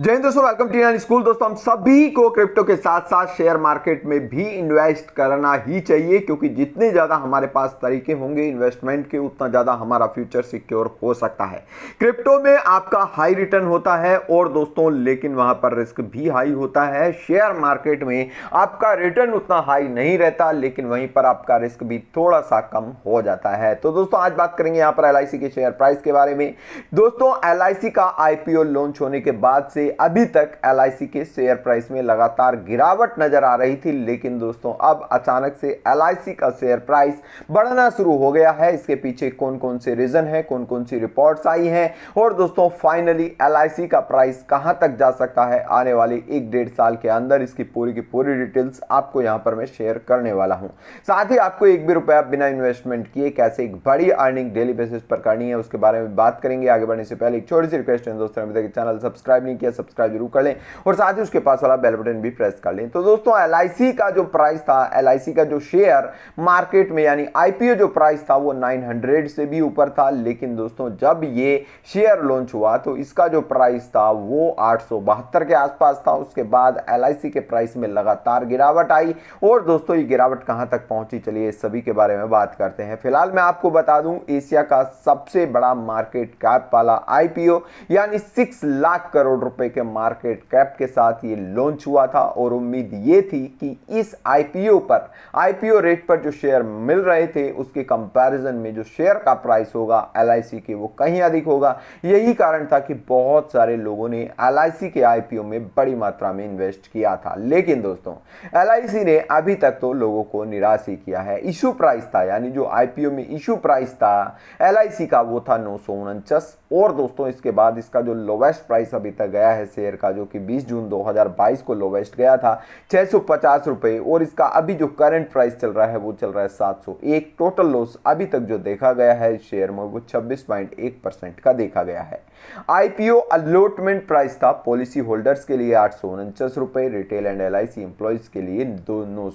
जय दोस्तों welcome T nine school दोस्तों हम सभी को क्रिप्टो के साथ साथ शेयर मार्केट में भी इन्वेस्ट करना ही चाहिए क्योंकि जितने ज़्यादा हमारे पास तरीके होंगे इन्वेस्टमेंट के उतना ज़्यादा हमारा फ्यूचर सिक्योर हो सकता है क्रिप्टो में आपका हाई रिटर्न होता है और दोस्तों लेकिन वहां पर रिस्क भी हाई होता है शेयर मार्केट में आपका रिटर्न उतना हाई नहीं रहता लेकिन वहीं पर आपका रिस्क भी थोड़ा सा कम हो जाता है तो दोस्तों आज बात करेंगे यहाँ पर एल के शेयर प्राइस के बारे में दोस्तों एल का आई लॉन्च होने के बाद से से अभी तक एल के शेयर प्राइस में लगातार गिरावट नज़र आ रही थी लेकिन दोस्तों अब अचानक से एल का शेयर प्राइस बढ़ना शुरू हो गया है इसके पीछे कौन कौन से रीज़न है कौन कौन सी रिपोर्ट्स आई हैं और दोस्तों फाइनली एल का प्राइस कहाँ तक जा सकता है आने वाले एक डेढ़ साल के अंदर इसकी पूरी की पूरी डिटेल्स आपको यहाँ पर मैं शेयर करने वाला हूँ साथ ही आपको एक भी रुपया बिना इन्वेस्टमेंट किए कैसे एक बड़ी अर्निंग डेली बेसिस पर करनी है उसके बारे में बात करेंगे आगे बढ़ने से पहले एक छोटी सी रिक्वेस्ट है दोस्तों अभी तक चैनल सब्सक्राइब नहीं किया सब्सक्राइब जरूर कर लें और साथ ही उसके पास वाला बेल बटन भी प्रेस कर लें तो दोस्तों एल का जो प्राइस था एल का जो शेयर मार्केट में यानी आई जो प्राइस था वो नाइन से भी ऊपर था लेकिन दोस्तों जब ये शेयर लॉन्च हुआ तो इसका जो प्राइस था वो आठ के आसपास था उसके बाद एल के प्राइस में लगातार गिरावट आई और दोस्तों ये गिरावट कहाँ तक पहुंची चलिए सभी के बारे में बात करते हैं फिलहाल मैं आपको बता दूं एशिया का सबसे बड़ा मार्केट कैप वाला आईपीओ यानी सिक्स लाख करोड़ रुपए रुपए के मार्केट कैप के साथ ये लॉन्च हुआ था और उम्मीद ये थी कि इस आईपीओ पर आईपीओ रेट पर जो शेयर मिल रहे थे उसके कंपैरिजन में जो शेयर का प्राइस होगा एल के वो कहीं अधिक होगा यही कारण था कि बहुत सारे लोगों ने एल के आईपीओ में बड़ी मात्रा में इन्वेस्ट किया था लेकिन दोस्तों एल ने अभी तक तो लोगों को निराश ही किया है इशू प्राइस था यानी जो आईपीओ में इशू प्राइस था एल का वो था नौ और दोस्तों इसके बाद इसका जो लोवेस्ट प्राइस अभी तक गया है शेयर का जो कि 20 जून 2022 को लोवेस्ट गया था छः रुपए और इसका अभी जो करंट प्राइस चल रहा है वो चल रहा है सात एक टोटल लॉस अभी तक जो देखा गया है शेयर में वो 26.1 परसेंट का देखा गया है आईपीओ अलॉटमेंट प्राइस था पॉलिसी होल्डर्स के लिए आठ रुपए रिटेल एंड एल आई के लिए दो नौ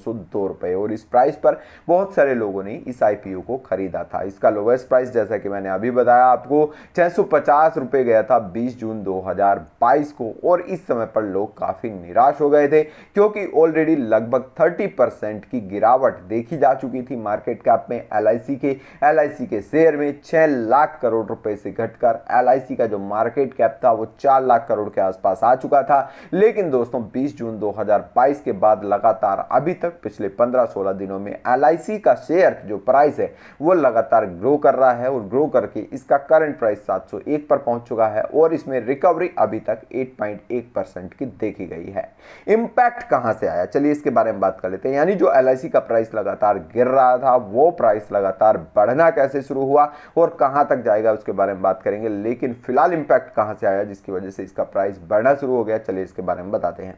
रुपए और इस प्राइस पर बहुत सारे लोगों ने इस आईपीओ को खरीदा था इसका लोवेस्ट प्राइस जैसा कि मैंने अभी बताया आपको छः पचास रुपये गया था 20 जून 2022 को और इस समय पर लोग काफ़ी निराश हो गए थे क्योंकि ऑलरेडी लगभग 30 परसेंट की गिरावट देखी जा चुकी थी मार्केट कैप में एल के एल के शेयर में 6 लाख करोड़ रुपए से घटकर एल का जो मार्केट कैप था वो 4 लाख करोड़ के आसपास आ चुका था लेकिन दोस्तों बीस जून दो के बाद लगातार अभी तक पिछले पंद्रह सोलह दिनों में एल का शेयर जो प्राइस है वो लगातार ग्रो कर रहा है और ग्रो करके इसका करंट प्राइस सात सौ 101 पर पहुंच चुका है और इसमें रिकवरी अभी तक 8.1 परसेंट की देखी गई है इंपैक्ट कहां से आया चलिए इसके बारे में बात कर लेते हैं यानी जो एल का प्राइस लगातार गिर रहा था वो प्राइस लगातार बढ़ना कैसे शुरू हुआ और कहां तक जाएगा उसके बारे में बात करेंगे लेकिन फिलहाल इंपैक्ट कहां से आया जिसकी वजह से इसका प्राइस बढ़ना शुरू हो गया चलिए इसके बारे में बताते हैं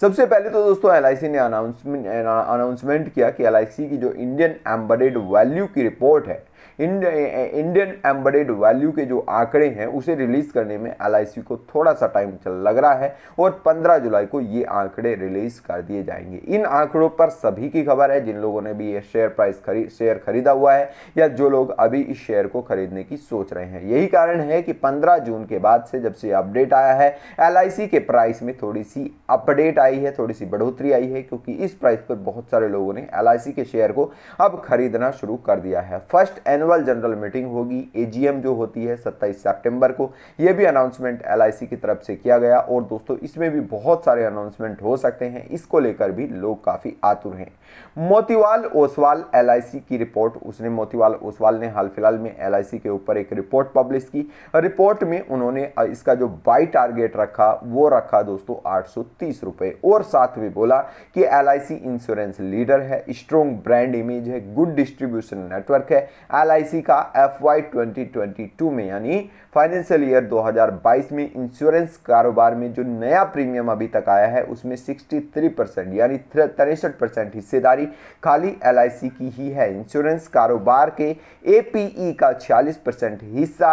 सबसे पहले तो दोस्तों एल ने अनाउंसमेंट अनाउंसमेंट किया कि एल की जो इंडियन एम्बेडेड वैल्यू की रिपोर्ट है इंडियन एम्बेड वैल्यू के जो आंकड़े हैं उसे रिलीज करने में एल को थोड़ा सा टाइम लग रहा है और 15 जुलाई को ये आंकड़े रिलीज कर दिए जाएंगे इन आंकड़ों पर सभी की खबर है जिन लोगों ने भी ये शेयर प्राइस खरी शेयर खरीदा हुआ है या जो लोग अभी इस शेयर को खरीदने की सोच रहे हैं यही कारण है कि 15 जून के बाद से जब से अपडेट आया है एल के प्राइस में थोड़ी सी अपडेट आई है थोड़ी सी बढ़ोतरी आई है क्योंकि इस प्राइस पर बहुत सारे लोगों ने एल के शेयर को अब खरीदना शुरू कर दिया है first an annual general meeting होगी एजीएम जो होती है 27 सितंबर को यह भी अनाउंसमेंट एलआईसी की तरफ से किया गया और दोस्तों इसमें भी बहुत सारे अनाउंसमेंट हो सकते हैं इसको लेकर भी लोग काफ़ी आतुर हैं मोतीवाल ओसवाल एल की रिपोर्ट उसने मोतीवाल ओसवाल ने हाल फिलहाल में एल के ऊपर एक रिपोर्ट पब्लिश की रिपोर्ट में उन्होंने इसका जो बाई टारगेट रखा वो रखा दोस्तों आठ और साथ में बोला कि एल इंश्योरेंस लीडर है स्ट्रॉन्ग ब्रांड इमेज है गुड डिस्ट्रीब्यूशन नेटवर्क है एल एलआईसी का एफ वाई में यानी फाइनेंशियल ईयर 2022 में इंश्योरेंस कारोबार में जो नया प्रीमियम अभी तक आया है उसमें 63 परसेंट यानी तिरसठ परसेंट हिस्सेदारी खाली एल की ही है इंश्योरेंस कारोबार के ए e का छियालीस परसेंट हिस्सा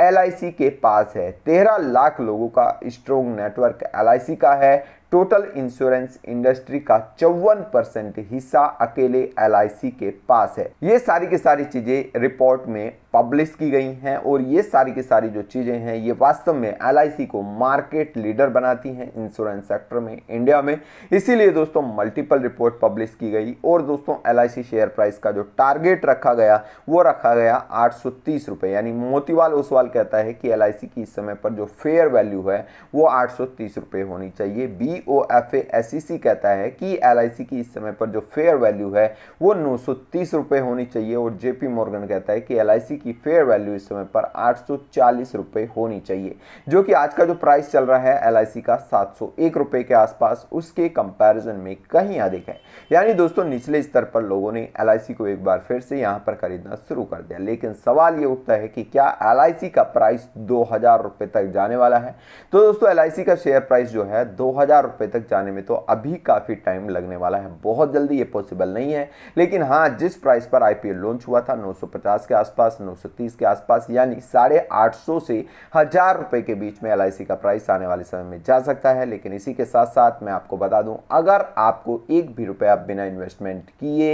एल के पास है तेरह लाख लोगों का स्ट्रोंग नेटवर्क एल का है टोटल इंश्योरेंस इंडस्ट्री का चौवन परसेंट हिस्सा अकेले एल के पास है ये सारी की सारी चीजें रिपोर्ट में पब्लिश की गई हैं और ये सारी की सारी जो चीज़ें हैं ये वास्तव में एल को मार्केट लीडर बनाती हैं इंश्योरेंस सेक्टर में इंडिया में इसीलिए दोस्तों मल्टीपल रिपोर्ट पब्लिश की गई और दोस्तों एल शेयर प्राइस का जो टारगेट रखा गया वो रखा गया आठ रुपए यानी मोतीवाल ओसवाल कहता है कि एल की इस समय पर जो फेयर वैल्यू है वो आठ रुपए होनी चाहिए B O F A S C C कहता है कि एल आई सी की इस समय पर जो फेयर वैल्यू है वो नौ सौ तीस रुपये होनी चाहिए और जे पी मॉर्गन कहता है कि एल आई सी की फेयर वैल्यू इस समय पर आठ सौ चालीस रुपये होनी चाहिए जो कि आज का जो प्राइस चल रहा है एल आई सी का सात सौ एक रुपये के आसपास उसके कंपेरिजन में कहीं अधिक है यानी दोस्तों निचले स्तर पर लोगों ने एल आई सी को एक बार फिर से यहाँ पर खरीदना शुरू कर दिया लेकिन सवाल ये उठता है कि क्या एल आई सी का प्राइस दो हजार रुपये तक जाने वाला है तो दोस्तों एल आई सी का शेयर प्राइस जो है दो हजार रुपए तक जाने में तो अभी काफ़ी टाइम लगने वाला है बहुत जल्दी ये पॉसिबल नहीं है लेकिन हाँ जिस प्राइस पर आईपीओ लॉन्च हुआ था 950 के आसपास 930 के आसपास यानी साढ़े आठ से हज़ार रुपये के बीच में एल का प्राइस आने वाले समय में जा सकता है लेकिन इसी के साथ साथ मैं आपको बता दूं अगर आपको एक भी रुपया बिना इन्वेस्टमेंट किए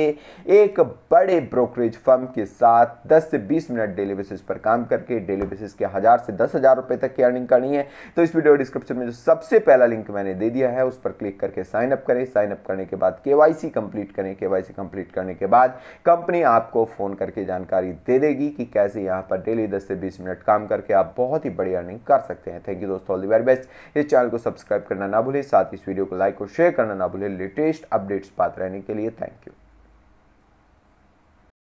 एक बड़े ब्रोकरेज फर्म के साथ दस से बीस मिनट डेली बेसिस पर काम करके डेली बेसिस के हज़ार से दस हज़ार रुपए तक की अर्निंग करनी है तो इस वीडियो डिस्क्रिप्शन में जो सबसे पहला लिंक मैंने दे दिया दिया है उस पर क्लिक करके साइन अप करें साइन अप करने के बाद केवाईसी कंप्लीट करें केवाईसी कंप्लीट करने के बाद कंपनी आपको फ़ोन करके जानकारी दे देगी कि कैसे यहाँ पर डेली दस से बीस मिनट काम करके आप बहुत ही बड़ी अर्निंग कर सकते हैं थैंक यू दोस्तों ऑल दी वेरी बेस्ट इस चैनल को सब्सक्राइब करना ना भूलें साथ इस वीडियो को लाइक और शेयर करना ना भूलें लेटेस्ट अपडेट्स पाते रहने के लिए थैंक यू